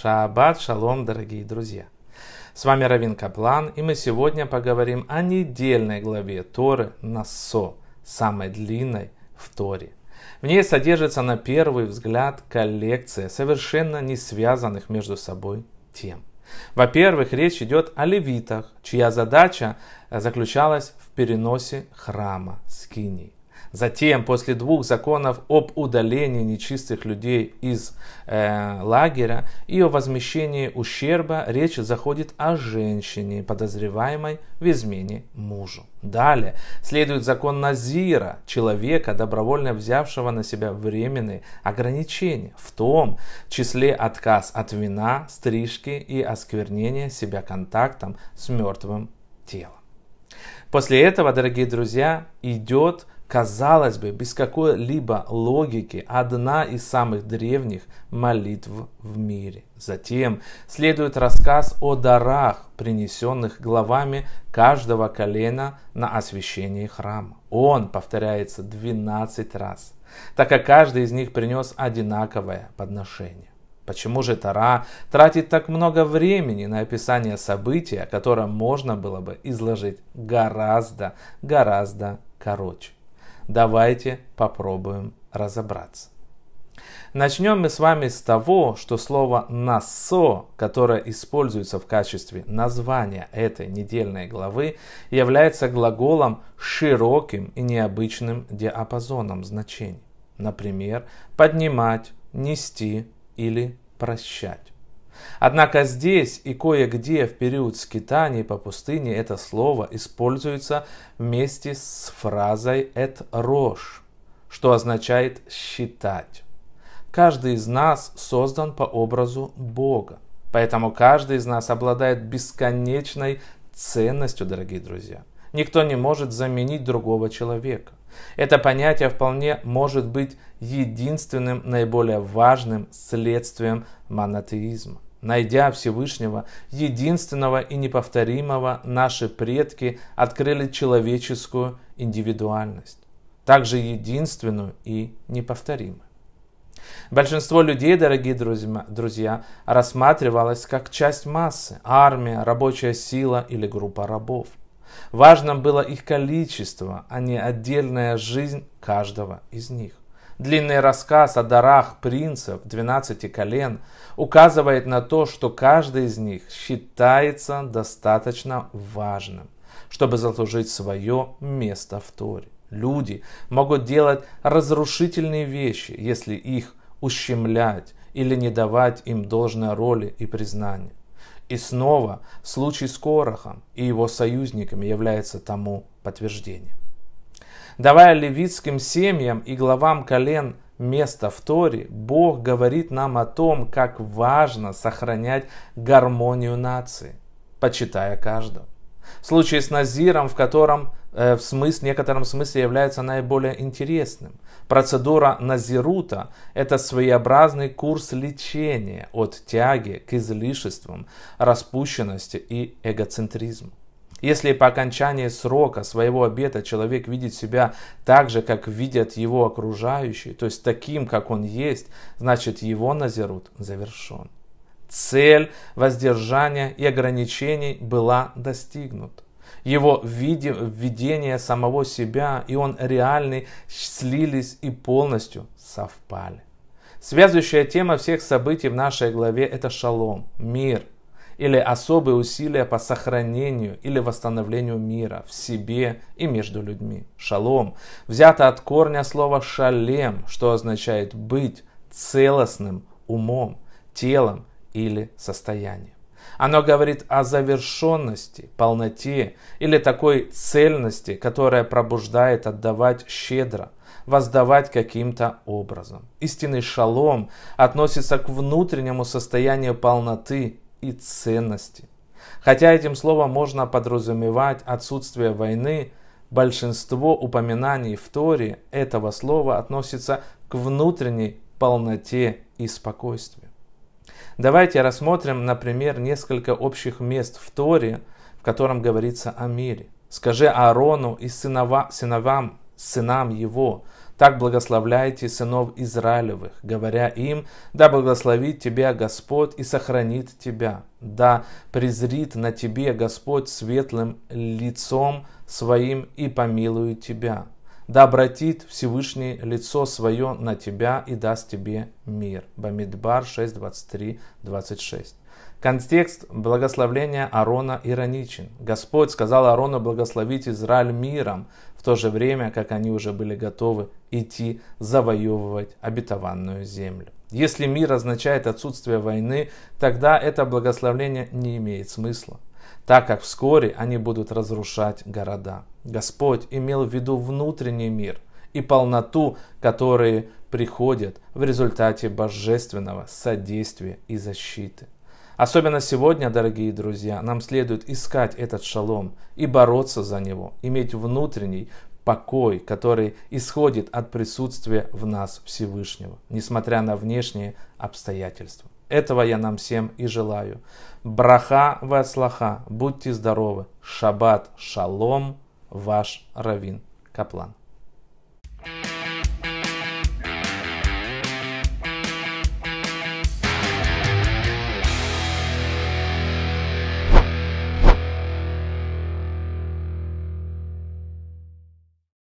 Шаббат шалом, дорогие друзья! С вами Равин Каплан, и мы сегодня поговорим о недельной главе Торы Нассо, самой длинной в Торе. В ней содержится на первый взгляд коллекция совершенно не связанных между собой тем. Во-первых, речь идет о левитах, чья задача э, заключалась в переносе храма Скинии. Затем, после двух законов об удалении нечистых людей из э, лагеря и о возмещении ущерба, речь заходит о женщине, подозреваемой в измене мужу. Далее следует закон Назира, человека, добровольно взявшего на себя временные ограничения, в том числе отказ от вина, стрижки и осквернения себя контактом с мертвым телом. После этого, дорогие друзья, идет, казалось бы, без какой-либо логики, одна из самых древних молитв в мире. Затем следует рассказ о дарах, принесенных главами каждого колена на освящение храма. Он повторяется 12 раз, так как каждый из них принес одинаковое подношение. Почему же Тара тратит так много времени на описание события, которое можно было бы изложить гораздо, гораздо короче? Давайте попробуем разобраться. Начнем мы с вами с того, что слово «насо», которое используется в качестве названия этой недельной главы, является глаголом широким и необычным диапазоном значений. Например, поднимать, нести, или прощать. Однако здесь и кое-где в период скитаний по пустыне это слово используется вместе с фразой «эт рож», что означает «считать». Каждый из нас создан по образу Бога, поэтому каждый из нас обладает бесконечной ценностью, дорогие друзья – Никто не может заменить другого человека. Это понятие вполне может быть единственным наиболее важным следствием монотеизма. Найдя Всевышнего, единственного и неповторимого, наши предки открыли человеческую индивидуальность, также единственную и неповторимую. Большинство людей, дорогие друзья, рассматривалось как часть массы, армия, рабочая сила или группа рабов. Важно было их количество, а не отдельная жизнь каждого из них. Длинный рассказ о дарах принцев 12 колен указывает на то, что каждый из них считается достаточно важным, чтобы заслужить свое место в Торе. Люди могут делать разрушительные вещи, если их ущемлять или не давать им должной роли и признания. И снова случай с Корохом и его союзниками является тому подтверждением. Давая левитским семьям и главам колен место в Торе, Бог говорит нам о том, как важно сохранять гармонию нации, почитая каждого. В случае с Назиром, в котором э, в, смысле, в некотором смысле является наиболее интересным. Процедура Назирута – это своеобразный курс лечения от тяги к излишествам, распущенности и эгоцентризму. Если по окончании срока своего обета человек видит себя так же, как видят его окружающие, то есть таким, как он есть, значит его Назирут завершен цель воздержания и ограничений была достигнута. Его видение самого себя и он реальный слились и полностью совпали. Связующая тема всех событий в нашей главе – это шалом, мир или особые усилия по сохранению или восстановлению мира в себе и между людьми. Шалом взято от корня слова шалем, что означает быть целостным умом, телом или состоянии. Оно говорит о завершенности, полноте или такой цельности, которая пробуждает отдавать щедро, воздавать каким-то образом. Истинный шалом относится к внутреннему состоянию полноты и ценности. Хотя этим словом можно подразумевать отсутствие войны, большинство упоминаний в Торе этого слова относится к внутренней полноте и спокойствию. Давайте рассмотрим, например, несколько общих мест в Торе, в котором говорится о мире. «Скажи Аарону и сыновам, сынам его, так благословляйте сынов Израилевых, говоря им, да благословит тебя Господь и сохранит тебя, да презрит на тебе Господь светлым лицом своим и помилует тебя, да обратит Всевышний лицо свое на тебя и даст тебе мир. Бамидбар 6, 23, 26. Контекст благословления Аарона ироничен. Господь сказал Аарону благословить Израиль миром, в то же время, как они уже были готовы идти завоевывать обетованную землю. Если мир означает отсутствие войны, тогда это благословление не имеет смысла так как вскоре они будут разрушать города. Господь имел в виду внутренний мир и полноту, которые приходят в результате божественного содействия и защиты. Особенно сегодня, дорогие друзья, нам следует искать этот шалом и бороться за него, иметь внутренний покой, который исходит от присутствия в нас Всевышнего, несмотря на внешние обстоятельства. Этого я нам всем и желаю. Браха слаха, будьте здоровы. Шаббат шалом, ваш Равин Каплан.